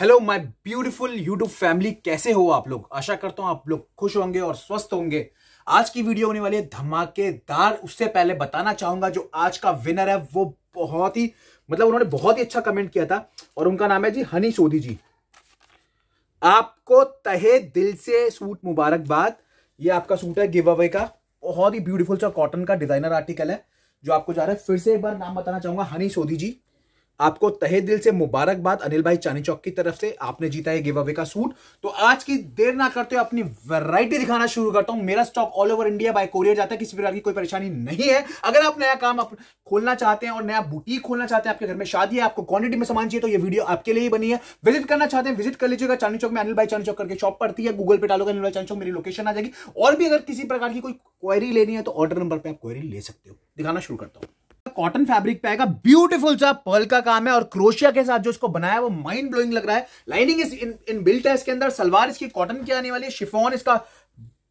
hello my beautiful YouTube family कैसे हो आप लोग आशा करता हूँ आप लोग खुश होंगे और स्वस्थ होंगे आज की वीडियो होने वाली है धमाकेदार उससे पहले बताना चाहूंगा जो आज का विनर है वो बहुत ही मतलब उन्होंने बहुत ही अच्छा कमेंट किया था और उनका नाम है जी हनी सोदी जी आपको तहे दिल से सूट मुबारकबाद ये आपका सूट है गिव अवे का बहुत ही ब्यूटीफुल सा कॉटन का डिजाइनर आर्टिकल है जो आपको जा रहा है फिर से एक बार नाम बताना चाहूंगा हनी सोदी जी आपको तहे दिल से मुबारकबाद अनिल भाई चांदी चौक की तरफ से आपने जीता है गिव अवे का सूट तो आज की देर ना करते हुए अपनी वैरायटी दिखाना शुरू करता हूं मेरा stock all over India by courier जाता है किसी प्रकार की कोई परेशानी नहीं है अगर आप नया काम आप खोलना चाहते हैं और नया बुटीक खोलना चाहते हैं आपके घर में शादी है आपको क्वानिटी में सामान चाहिए तो ये वीडियो आपके लिए ही बनी है विजिट करना चाहते हैं विजिट कर लीजिएगा चांदी चौक में अनिल भाई चांदी चौक करके शॉप पड़ती है गूगल पे डालोगे अनिल भाई चांदी चौक मेरी लोकेशन आ जाएगी और भी अगर किसी प्रकार की कोई क्वेरी लेनी है तो ऑर्डर नंबर पर आप क्वेरी ले सकते हो दिखाना शुरू करता हूँ कॉटन फैब्रिक पे आएगा ब्यूटीफुल सा पर्ल का काम है और क्रोशिया के साथ जो इसको बनाया वो माइंड ब्लोइंग लग रहा है लाइनिंग इस इन, इन बिल्ट है इसके अंदर सलवार इसकी कॉटन की आने वाली है शिफोन इसका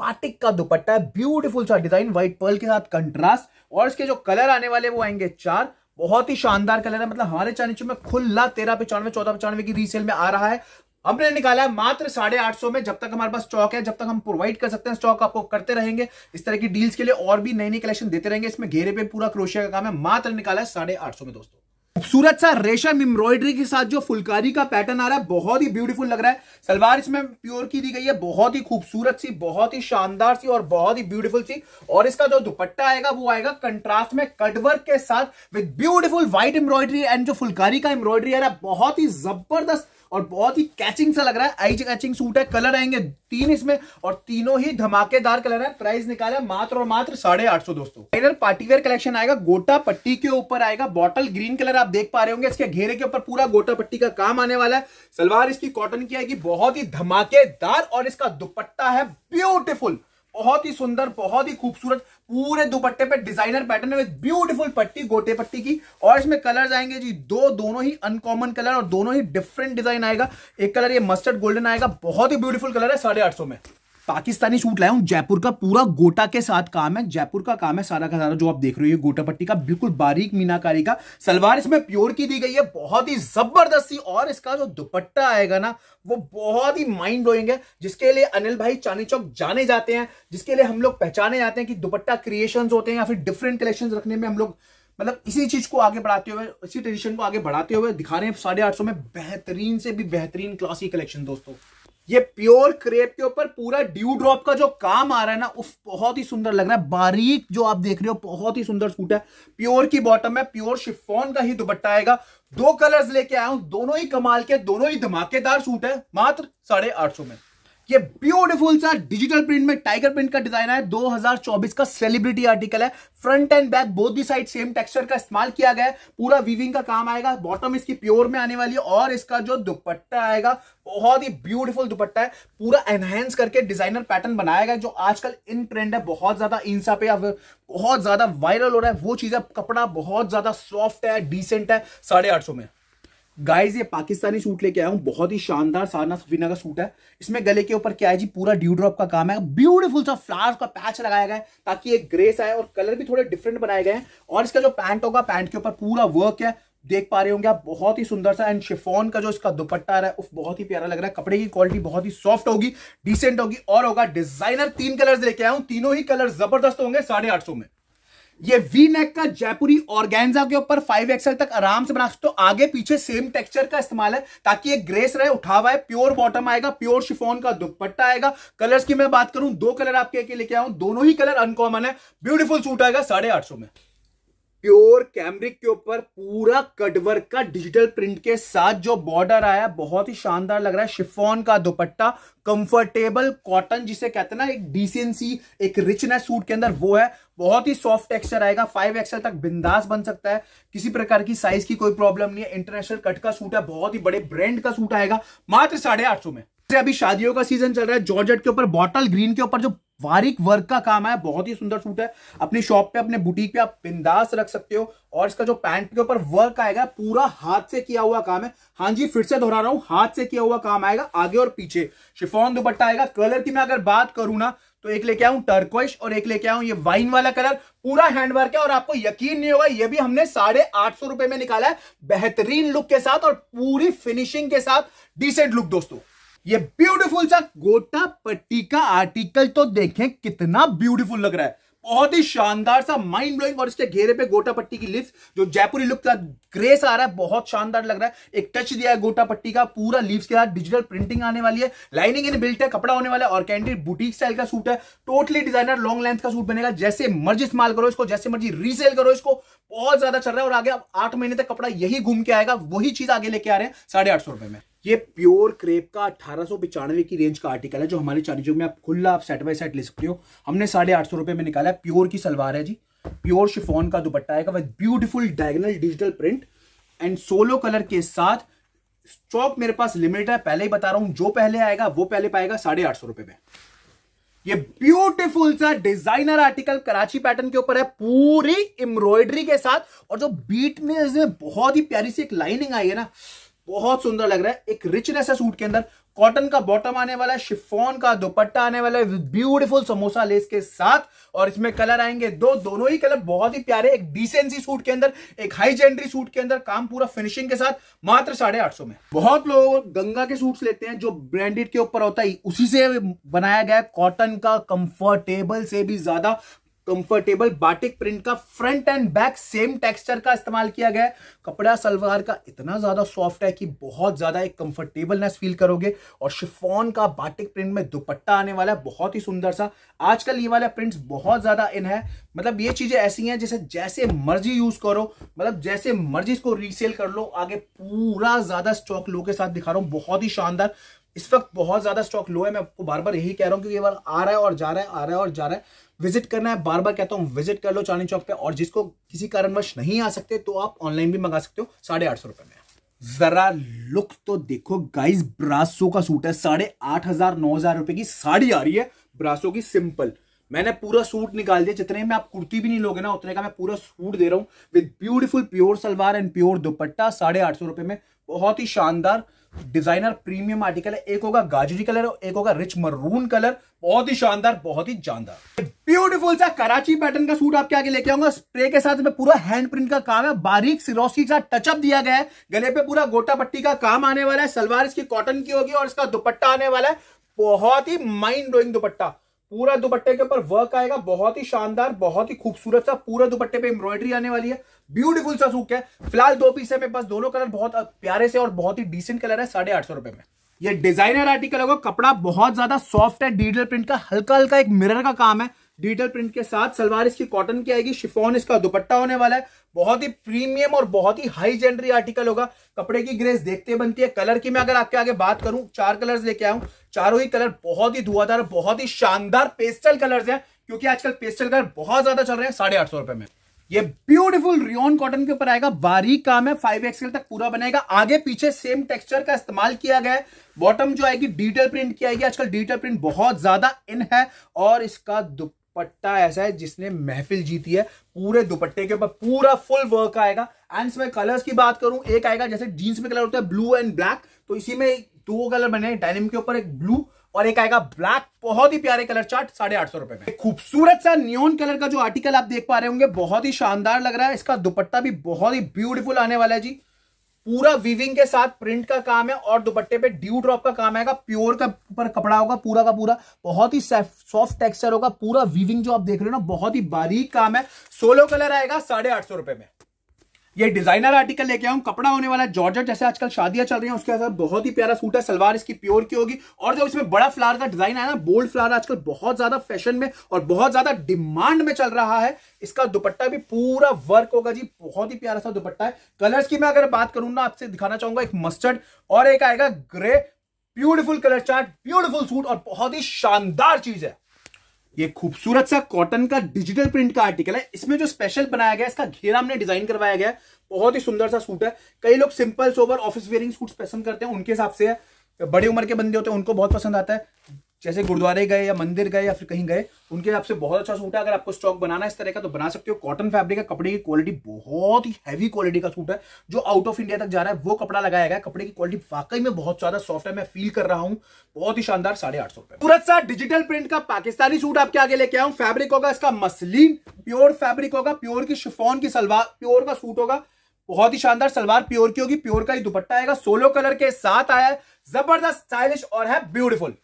बाटिक का दुपट्टा है ब्यूटीफुल सा डिजाइन व्हाइट पर्ल के साथ कंट्रास्ट और इसके जो कलर आने वाले वो आएंगे चार बहुत ही शानदार कलर है मतलब हमारे चैनल में खुला तेरह पचानवे चौदह पचानवे की रीसेल में आ रहा है हमने निकाला है मात्र साढ़े आठ सौ में जब तक हमारे पास स्टॉक है जब तक हम प्रोवाइड कर सकते हैं स्टॉक आपको करते रहेंगे इस तरह की डील्स के लिए और भी नई नई कलेक्शन देते रहेंगे इसमें घेरे पे पूरा क्रोशिया का काम है मात्र निकाला है साढ़े आठ सौ में दोस्तों खूबसूरत सा रेशम एम्ब्रॉयडरी के साथ जो फुलकारी का पैटर्न आ रहा है बहुत ही ब्यूटीफुल लग रहा है सलवार इसमें प्योर की दी गई है बहुत ही खूबसूरत सी बहुत ही शानदार सी और बहुत ही ब्यूटीफुल सी और इसका जो दुपट्टा आएगा वो आएगा कंट्रास्ट में कटवर्क के साथ with beautiful white embroidery and जो फुलकारी का एम्ब्रॉयडरी आ रहा है बहुत ही जबरदस्त और बहुत ही कैचिंग सा लग रहा है आई कैचिंग सूट है कलर आएंगे तीन इसमें और तीनों ही धमाकेदार कलर है प्राइस निकाला मात्र और मात्र साढ़े आठ सौ दोस्तों इधर पार्टीवेयर कलेक्शन आएगा गोटा पट्टी के ऊपर आएगा बॉटल ग्रीन कलर आप देख पा रहे होंगे इसके घेरे के ऊपर पूरा गोटा पट्टी का काम आने वाला है सलवार इसकी कॉटन की आएगी बहुत ही धमाकेदार और इसका दुपट्टा है ब्यूटिफुल बहुत ही सुंदर बहुत ही खूबसूरत पूरे दुपट्टे पे डिजाइनर पैटर्न है ब्यूटीफुल पट्टी गोटे पट्टी की और इसमें कलर आएंगे जी दो दोनों ही अनकॉमन कलर और दोनों ही डिफरेंट डिजाइन आएगा एक कलर ये मस्टर्ड गोल्डन आएगा बहुत ही ब्यूटीफुल कलर है साढ़े आठ सौ में पाकिस्तानी सूट लाया हूं जयपुर का पूरा गोटा के साथ काम है जयपुर का काम है सारा का सारा जो आप देख रहे हो गोटा पट्टी का बिल्कुल बारीक मीनाकारी का सलवार इसमें प्योर की दी गई है बहुत ही जबरदस्ती और इसका जो दुपट्टा आएगा ना वो बहुत ही माइंड ब्लोइंग है जिसके लिए अनिल भाई चांदी चौक जाने जाते हैं जिसके लिए हम लोग पहचाने जाते हैं कि दुपट्टा क्रिएशन होते हैं या फिर डिफरेंट कलेक्शन रखने में हम लोग मतलब इसी चीज को आगे बढ़ाते हुए इसी ट्रेडिशन को आगे बढ़ाते हुए दिखा रहे हैं साढ़े आठ सौ में बेहतरीन से भी बेहतरीन क्लासी कलेक्शन दोस्तों ये प्योर क्रेप के ऊपर पूरा ड्यू ड्रॉप का जो काम आ रहा है ना उस बहुत ही सुंदर लग रहा है बारीक जो आप देख रहे हो बहुत ही सुंदर सूट है प्योर की बॉटम है प्योर शिफोन का ही दुपट्टा आएगा दो कलर्स लेके आया हूं दोनों ही कमाल के दोनों ही धमाकेदार सूट है मात्र साढ़े आठ सौ में ये ब्यूटीफुल सा डिजिटल प्रिंट में टाइगर प्रिंट का डिजाइन है 2024 का सेलिब्रिटी आर्टिकल है front and back both the side same texture का इस्तेमाल किया गया है पूरा वीविंग का काम आएगा बॉटम इसकी प्योर में आने वाली है और इसका जो दुपट्टा आएगा बहुत ही ब्यूटीफुल दुपट्टा है पूरा एनहेंस करके डिजाइनर पैटर्न बनाया गया जो आजकल इन ट्रेंड है बहुत ज्यादा इंसा पे बहुत ज्यादा वायरल हो रहा है वो चीज है कपड़ा बहुत ज्यादा सॉफ्ट है डिसेंट है साढ़े आठ सौ में गाइस ये पाकिस्तानी सूट लेके आया हूँ बहुत ही शानदार सारना सफीना का सूट है इसमें गले के ऊपर क्या है जी पूरा ड्यू ड्रॉप का काम है ब्यूटीफुल सा फ्लावर्स का पैच लगाया गया है ताकि एक ग्रेस आए और कलर भी थोड़े डिफरेंट बनाए गए हैं और इसका जो पैंट होगा पैंट के ऊपर पूरा वर्क है देख पा रहे होंगे आप बहुत ही सुंदर सा एंड शिफोन का जो इसका दुपट्टा रहा है उफ बहुत ही प्यारा लग रहा है कपड़े की क्वालिटी बहुत ही सॉफ्ट होगी डिसेंट होगी और होगा डिजाइनर तीन कलर्स लेके आया हूँ तीनों ही कलर जबरदस्त होंगे साढ़े आठ सौ में ये वी नेक का जयपुरी ऑर्गेन्जा के ऊपर फाइव एक्सएल तक आराम से बना सकते हो आगे पीछे सेम टेक्सचर का इस्तेमाल है ताकि ये ग्रेस रहे उठा हुआ है प्योर बॉटम आएगा प्योर शिफोन का दुपट्टा आएगा कलर्स की मैं बात करूं दो कलर आपके लेके आऊं दोनों ही कलर अनकॉमन है ब्यूटीफुल सूट आएगा साढ़े आठ सौ में प्योर कैमरिक के ऊपर पूरा कटवर्क का डिजिटल प्रिंट के साथ जो बॉर्डर आया बहुत ही शानदार लग रहा है शिफॉन का दुपट्टा कंफर्टेबल कॉटन जिसे कहते हैं ना एक डिसेंसी एक रिचनेस सूट के अंदर वो है बहुत ही सॉफ्ट टेक्सचर आएगा फाइव एक्सएल तक बिंदास बन सकता है किसी प्रकार की साइज की कोई प्रॉब्लम नहीं है इंटरनेशनल कट का सूट है बहुत ही बड़े ब्रांड का सूट आएगा मात्र साढ़े में अभी शादियों का सीजन चल रहा है जॉर्जेट के ऊपर बॉटल ग्रीन के ऊपर जो वारिक वर्क का काम है बहुत ही सुंदर सूट है अपनी शॉप पे अपने बुटीक पे आप बिंदास रख सकते हो और इसका जो पैंट के ऊपर वर्क आएगा पूरा हाथ से किया हुआ काम है हाँ जी फिर से दोहरा रहा हूं हाथ से किया हुआ काम आएगा आगे और पीछे शिफोन दुपट्टा आएगा कलर की मैं अगर बात करूं ना तो एक लेके आऊं टर्कोइश और एक लेके आऊं ये वाइन वाला कलर पूरा हैंडवर्क है और आपको यकीन नहीं होगा ये भी हमने साढ़े आठ सौ रुपए में निकाला है बेहतरीन लुक के साथ और पूरी फिनिशिंग के साथ डिसेंट लुक दोस्तों ये ब्यूटीफुल सा गोटा पट्टी का आर्टिकल तो देखें कितना ब्यूटीफुल लग रहा है बहुत ही शानदार सा माइंड ब्लोइंग और इसके घेरे पे गोटा पट्टी की लिप्स जो जयपुरी लुक का ग्रेस आ रहा है बहुत शानदार लग रहा है एक टच दिया है गोटा पट्टी का पूरा लिप्स के साथ डिजिटल प्रिंटिंग आने वाली है लाइनिंग इन बिल्ट है कपड़ा होने वाला है और कैंडी बुटीक स्टाइल का सूट है टोटली डिजाइनर लॉन्ग लेंथ का सूट बनेगा जैसे मर्जी इस्तेमाल करो इसको जैसे मर्जी रीसेल करो इसको बहुत ज्यादा चल रहा है और आगे आठ महीने तक कपड़ा यही घूम के आएगा वही चीज आगे लेके आ रहे हैं साढ़े आठ सौ रुपए में ये प्योर क्रेप का अठारह की रेंज का आर्टिकल है जो हमारे चार में आप खुला आप सेट बाई सेट ले सकते हो हमने साढ़े आठ सौ रुपए में निकाला है प्योर की सलवार है जी प्योर शिफोन का दुपट्टा आएगा with beautiful diagonal digital print and solo colour के साथ स्टॉक मेरे पास लिमिटेड है पहले ही बता रहा हूं जो पहले आएगा वो पहले पाएगा साढ़े आठ सौ रुपए में ये ब्यूटीफुल सा डिजाइनर आर्टिकल कराची पैटर्न के ऊपर है पूरी एम्ब्रॉयडरी के साथ और जो बीट में इसमें बहुत ही प्यारी सी एक लाइनिंग आई है ना बहुत सुंदर लग रहा है एक रिचनेस है सूट के अंदर कॉटन का बॉटम आने वाला है शिफोन का दुपट्टा आने वाला है ब्यूटीफुल समोसा लेस के साथ और इसमें कलर आएंगे दो दोनों ही कलर बहुत ही प्यारे एक डिसेंसी सूट के अंदर एक हाई जेंडरी सूट के अंदर काम पूरा फिनिशिंग के साथ मात्र साढ़े आठ सौ में बहुत लोग गंगा के सूट्स लेते हैं जो ब्रांडेड के ऊपर होता है उसी से बनाया गया कॉटन का कंफर्टेबल से भी ज्यादा कंफर्टेबल बाटिक प्रिंट का front and back same texture का इस्तेमाल किया गया है कपड़ा सलवार का इतना ज्यादा सॉफ्ट है कि बहुत ज्यादा एक कंफर्टेबलनेस फील करोगे और शिफॉन का बाटिक प्रिंट में दुपट्टा आने वाला है बहुत ही सुंदर सा आजकल ये वाला प्रिंट्स बहुत ज्यादा इन है मतलब ये चीजें ऐसी हैं जैसे जैसे मर्जी यूज करो मतलब जैसे मर्जी इसको रीसेल कर लो आगे पूरा ज्यादा स्टॉक लोगों के साथ दिखा रहा हूं बहुत ही शानदार इस वक्त बहुत ज़्यादा स्टॉक लो है मैं आपको बार बार यही कह रहा हूँ क्योंकि ये बार आ रहा है और जा रहा है आ रहा है और जा रहा है विजिट करना है बार बार कहता हूँ विजिट कर लो चांदी चौक पे और जिसको किसी कारणवश नहीं आ सकते तो आप ऑनलाइन भी मंगा सकते हो साढ़े आठ सौ रुपए में जरा लुक तो देखो गाइस ब्रासो का सूट है साढ़े आठ हजार नौ हजार रुपए की साड़ी आ रही है ब्रासो की सिंपल मैंने पूरा सूट निकाल दिया जितने में आप कुर्ती भी नहीं लोगे ना उतने का मैं पूरा सूट दे रहा हूँ with beautiful pure salwar and pure dupatta साढ़े आठ सौ रुपए में बहुत ही शानदार डिजाइनर प्रीमियम आर्टिकल है एक होगा गाजरी कलर और एक होगा रिच मरून कलर बहुत ही शानदार बहुत ही जानदार ब्यूटीफुल सा कराची पैटर्न का सूट आपके आगे लेके आऊंगा स्प्रे के साथ में पूरा हैंड प्रिंट का काम है बारीक सिरोस्की के साथ टचअप दिया गया है गले पे पूरा गोटा पट्टी का काम आने वाला है सलवार इसकी कॉटन की होगी और इसका दुपट्टा आने वाला है बहुत ही माइंड ब्लोइंग दुपट्टा पूरा दुपट्टे के ऊपर वर्क आएगा बहुत ही शानदार बहुत ही खूबसूरत सा पूरा दुपट्टे पे एम्ब्रॉयडरी आने वाली है ब्यूटीफुल सा सूट है फिलहाल दो पीस है मेरे पास दोनों कलर बहुत प्यारे से और बहुत ही डिसेंट कलर है साढ़े आठ सौ रुपए में ये डिजाइनर आर्टिकल होगा कपड़ा बहुत ज्यादा सॉफ्ट है डीडल प्रिंट का हल्का हल्का एक मिरर का काम है डिजिटल प्रिंट के साथ सलवार इसकी कॉटन की आएगी शिफोन इसका दुपट्टा होने वाला है बहुत ही प्रीमियम और बहुत ही हाई जेनरी आर्टिकल होगा कपड़े की ग्रेस देखते बनती है कलर की मैं अगर आपके आगे बात करूं चार कलर्स लेके आया हूं चारों ही कलर बहुत ही धुआंधार बहुत ही शानदार पेस्टल कलर्स हैं क्योंकि आजकल पेस्टल कलर बहुत ज्यादा चल रहे हैं साढ़े आठ सौ रुपए में ये ब्यूटीफुल रियोन कॉटन के ऊपर आएगा बारीक काम है फाइव एक्सएल तक पूरा बनेगा आगे पीछे सेम टेक्सचर का इस्तेमाल किया गया है बॉटम जो आएगी डिजिटल प्रिंट की आएगी आजकल डिजिटल प्रिंट बहुत ज्यादा इन है और इसका पट्टा ऐसा है जिसने महफिल जीती है पूरे दुपट्टे के ऊपर पूरा फुल वर्क आएगा एंड इसमें कलर्स की बात करूं एक आएगा जैसे जीन्स में कलर होता है ब्लू एंड ब्लैक तो इसी में दो कलर बने डेनिम के ऊपर एक ब्लू और एक आएगा ब्लैक बहुत ही प्यारे कलर चार्ट साढ़े आठ सौ रुपए में खूबसूरत सा न्योन कलर का जो आर्टिकल आप देख पा रहे होंगे बहुत ही शानदार लग रहा है इसका दुपट्टा भी बहुत ही ब्यूटीफुल आने वाला है जी पूरा वीविंग के साथ प्रिंट का काम है और दुपट्टे पे ड्यू ड्रॉप का काम आएगा प्योर का पर कपड़ा होगा पूरा का पूरा बहुत ही सॉफ्ट टेक्सचर होगा पूरा वीविंग जो आप देख रहे हो ना बहुत ही बारीक काम है सोलो कलर आएगा साढ़े आठ सौ रुपए में ये डिजाइनर आर्टिकल लेके आऊँ कपड़ा होने वाला जॉर्जर जैसे आजकल शादियां चल रही हैं उसके साथ बहुत ही प्यारा सूट है सलवार इसकी प्योर की होगी और जो इसमें बड़ा फ्लावर का डिजाइन आया ना बोल्ड फ्लावर आजकल बहुत ज्यादा फैशन में और बहुत ज्यादा डिमांड में चल रहा है इसका दुपट्टा भी पूरा वर्क होगा जी बहुत ही प्यारा सा दुपट्टा है कलर्स की मैं अगर बात करूं ना आपसे दिखाना चाहूंगा एक मस्टर्ड और एक आएगा grey beautiful colour chart beautiful suit और बहुत ही शानदार चीज है ये खूबसूरत सा कॉटन का डिजिटल प्रिंट का आर्टिकल है इसमें जो स्पेशल बनाया गया इसका घेरा हमने डिजाइन करवाया गया है बहुत ही सुंदर सा सूट है कई लोग simple sober office wearing suit पसंद करते हैं उनके हिसाब से है बड़ी उम्र के बंदे होते हैं उनको बहुत पसंद आता है जैसे गुरुद्वारे गए या मंदिर गए या फिर कहीं गए उनके आपसे बहुत अच्छा सूट है अगर आपको स्टॉक बनाना इस तरह का तो बना सकते हो कॉटन फैब्रिक है कपड़े की क्वालिटी बहुत ही हैवी क्वालिटी का सूट है जो आउट ऑफ इंडिया तक जा रहा है वो कपड़ा लगाया गया कपड़े की क्वालिटी वाकई में बहुत ज्यादा सॉफ्ट है मैं फील कर रहा हूँ बहुत ही शानदार साढ़े आठ सौ रुपए सा डिजिटल प्रिंट का पाकिस्तानी सूट आपके आगे लेके आऊँ फैब्रिक होगा इसका मसलिन प्योर फैब्रिक होगा प्योर की शिफोन की सलवार प्योर का सूट होगा बहुत ही शानदार सलवार प्योर की होगी प्योर का ही दुपट्टा आएगा सोलो कलर के साथ आया है जबरदस्त स्टाइलिश और है ब्यूटीफुल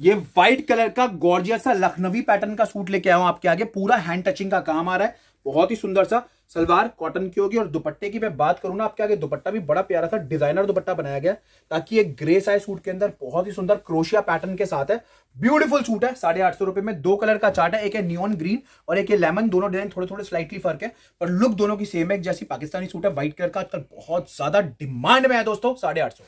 ये व्हाइट कलर का गोर्जिया सा लखनवी पैटर्न का सूट लेके आया हूं आपके आगे पूरा हैंड टचिंग का काम आ रहा है बहुत ही सुंदर सा सलवार कॉटन की होगी और दुपट्टे की मैं बात करूं ना आपके आगे दुपट्टा भी बड़ा प्यारा सा डिजाइनर दुपट्टा बनाया गया ताकि ये ग्रे साइज सूट के अंदर बहुत ही सुंदर क्रोशिया पैटर्न के साथ है ब्यूटीफुल सूट है साढ़े आठ सौ रुपए में दो कलर का चार्ट है एक है नियॉन ग्रीन और एक है लेमन दोनों डिजाइन थोड़े थोड़े स्लाइटली फर्क है पर लुक दोनों की सेम है जैसी पाकिस्तानी सूट है व्हाइट कलर का आजकल बहुत ज्यादा डिमांड में है दोस्तों साढ़े आठ सौ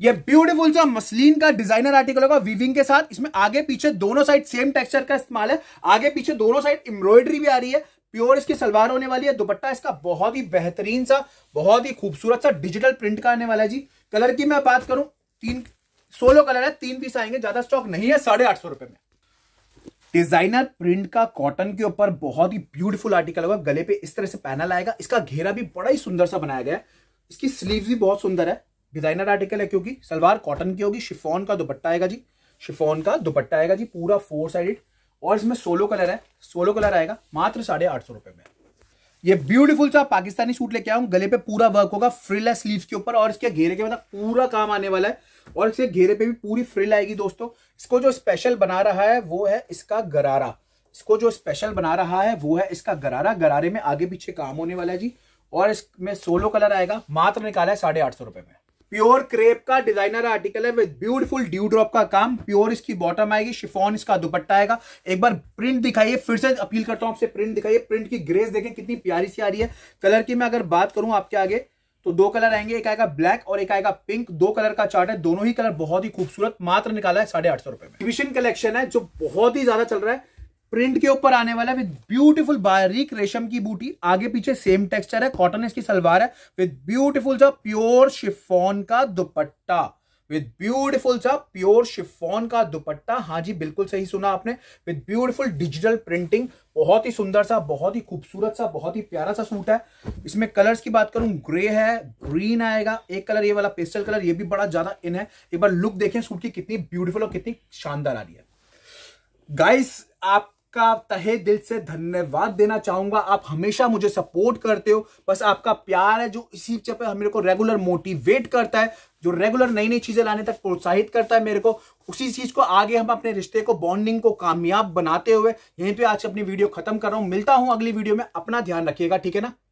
ये ब्यूटीफुल सा मसलिन का डिजाइनर आर्टिकल होगा वीविंग के साथ इसमें आगे पीछे दोनों साइड सेम टेक्सचर का इस्तेमाल है आगे पीछे दोनों साइड एम्ब्रॉयडरी भी आ रही है प्योर इसकी सलवार होने वाली है दुपट्टा इसका बहुत ही बेहतरीन सा बहुत ही खूबसूरत सा डिजिटल प्रिंट का आने वाला है जी कलर की मैं बात करूं तीन सोलो कलर है तीन पीस आएंगे ज्यादा स्टॉक नहीं है साढ़े आठ सौ रुपए में डिजाइनर प्रिंट का कॉटन के ऊपर बहुत ही ब्यूटीफुल आर्टिकल होगा गले पे इस तरह से पैनल आएगा इसका घेरा भी बड़ा ही सुंदर सा बनाया गया है इसकी स्लीव भी बहुत सुंदर है डिजाइनर आर्टिकल है क्योंकि सलवार कॉटन की होगी शिफोन का दुपट्टा आएगा जी शिफोन का दुपट्टा आएगा जी पूरा फोर साइडेड और इसमें सोलो कलर है सोलो कलर आएगा मात्र साढ़े आठ सौ रुपए में ये ब्यूटीफुल सा पाकिस्तानी सूट लेके आऊँ गले पे पूरा वर्क होगा फ्रिल है स्लीव के ऊपर और इसके घेरे के मतलब पूरा काम आने वाला है और इसके घेरे पे भी पूरी फ्रिल आएगी दोस्तों इसको जो स्पेशल बना रहा है वो है इसका गरारा इसको जो स्पेशल बना रहा है वो है इसका गरारा गरारे में आगे पीछे काम होने वाला है जी और इसमें सोलो कलर आएगा मात्र निकाला है साढ़े आठ सौ रुपये में प्योर क्रेप का डिजाइनर आर्टिकल है विद ब्यूटीफुल ड्यू ड्रॉप का काम प्योर इसकी बॉटम आएगी शिफॉन इसका दुपट्टा आएगा एक बार प्रिंट दिखाइए फिर से अपील करता हूं आपसे प्रिंट दिखाइए प्रिंट की ग्रेस देखें कितनी प्यारी सी आ रही है कलर की मैं अगर बात करूं आपके आगे तो दो कलर आएंगे एक आएगा ब्लैक और एक आएगा पिंक दो कलर का चार्ट है दोनों ही कलर बहुत ही खूबसूरत मात्र निकाला है साढ़े आठ सौ रुपए में कलेक्शन है जो बहुत ही ज्यादा चल रहा है प्रिंट के ऊपर आने वाला है विद ब्यूटीफुल बारीक रेशम की बूटी आगे पीछे सेम टेक्सचर है कॉटन इसकी सलवार है विद ब्यूटीफुल सा प्योर शिफोन का दुपट्टा विद ब्यूटीफुल सा प्योर शिफोन का दुपट्टा हाँ जी बिल्कुल सही सुना आपने विद ब्यूटीफुल डिजिटल प्रिंटिंग बहुत ही सुंदर सा बहुत ही खूबसूरत सा बहुत ही प्यारा सा सूट है इसमें कलर्स की बात करूं ग्रे है ग्रीन आएगा एक कलर ये वाला पेस्टल कलर ये भी बड़ा ज्यादा इन है एक बार लुक देखें सूट की कितनी ब्यूटीफुल और कितनी शानदार आ रही है गाइस आप का तहे दिल से धन्यवाद देना चाहूंगा आप हमेशा मुझे सपोर्ट करते हो बस आपका प्यार है जो इसी चीज पे मेरे को रेगुलर मोटिवेट करता है जो रेगुलर नई नई चीजें लाने तक प्रोत्साहित करता है मेरे को उसी चीज को आगे हम अपने रिश्ते को बॉन्डिंग को कामयाब बनाते हुए यहीं पे आज अपनी वीडियो खत्म कर रहा हूं मिलता हूं अगली वीडियो में अपना ध्यान रखिएगा ठीक है ना